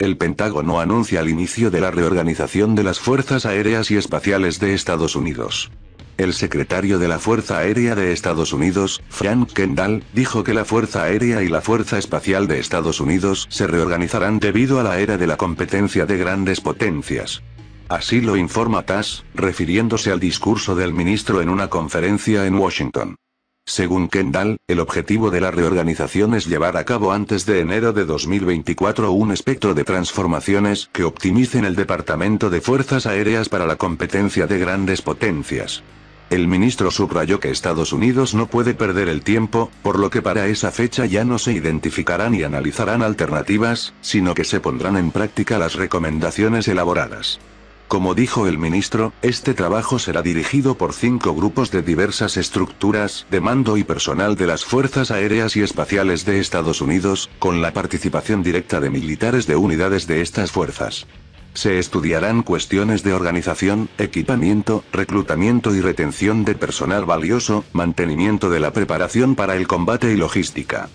El Pentágono anuncia el inicio de la reorganización de las Fuerzas Aéreas y Espaciales de Estados Unidos. El secretario de la Fuerza Aérea de Estados Unidos, Frank Kendall, dijo que la Fuerza Aérea y la Fuerza Espacial de Estados Unidos se reorganizarán debido a la era de la competencia de grandes potencias. Así lo informa TASS, refiriéndose al discurso del ministro en una conferencia en Washington. Según Kendall, el objetivo de la reorganización es llevar a cabo antes de enero de 2024 un espectro de transformaciones que optimicen el Departamento de Fuerzas Aéreas para la competencia de grandes potencias. El ministro subrayó que Estados Unidos no puede perder el tiempo, por lo que para esa fecha ya no se identificarán y analizarán alternativas, sino que se pondrán en práctica las recomendaciones elaboradas. Como dijo el ministro, este trabajo será dirigido por cinco grupos de diversas estructuras de mando y personal de las Fuerzas Aéreas y Espaciales de Estados Unidos, con la participación directa de militares de unidades de estas fuerzas. Se estudiarán cuestiones de organización, equipamiento, reclutamiento y retención de personal valioso, mantenimiento de la preparación para el combate y logística.